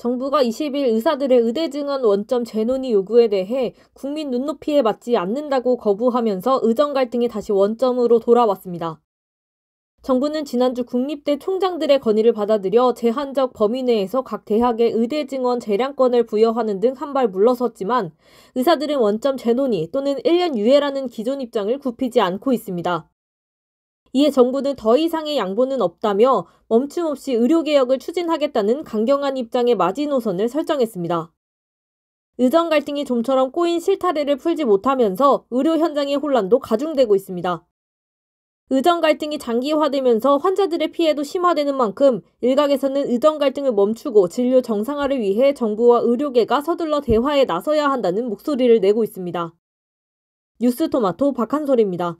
정부가 20일 의사들의 의대 증언 원점 재논의 요구에 대해 국민 눈높이에 맞지 않는다고 거부하면서 의정 갈등이 다시 원점으로 돌아왔습니다. 정부는 지난주 국립대 총장들의 건의를 받아들여 제한적 범위 내에서 각대학의 의대 증원 재량권을 부여하는 등 한 발 물러섰지만 의사들은 원점 재논의 또는 1년 유예라는 기존 입장을 굽히지 않고 있습니다. 이에 정부는 더 이상의 양보는 없다며 멈춤없이 의료개혁을 추진하겠다는 강경한 입장의 마지노선을 설정했습니다. 의정 갈등이 좀처럼 꼬인 실타래를 풀지 못하면서 의료 현장의 혼란도 가중되고 있습니다. 의정 갈등이 장기화되면서 환자들의 피해도 심화되는 만큼 일각에서는 의정 갈등을 멈추고 진료 정상화를 위해 정부와 의료계가 서둘러 대화에 나서야 한다는 목소리를 내고 있습니다. 뉴스토마토 박한솔입니다.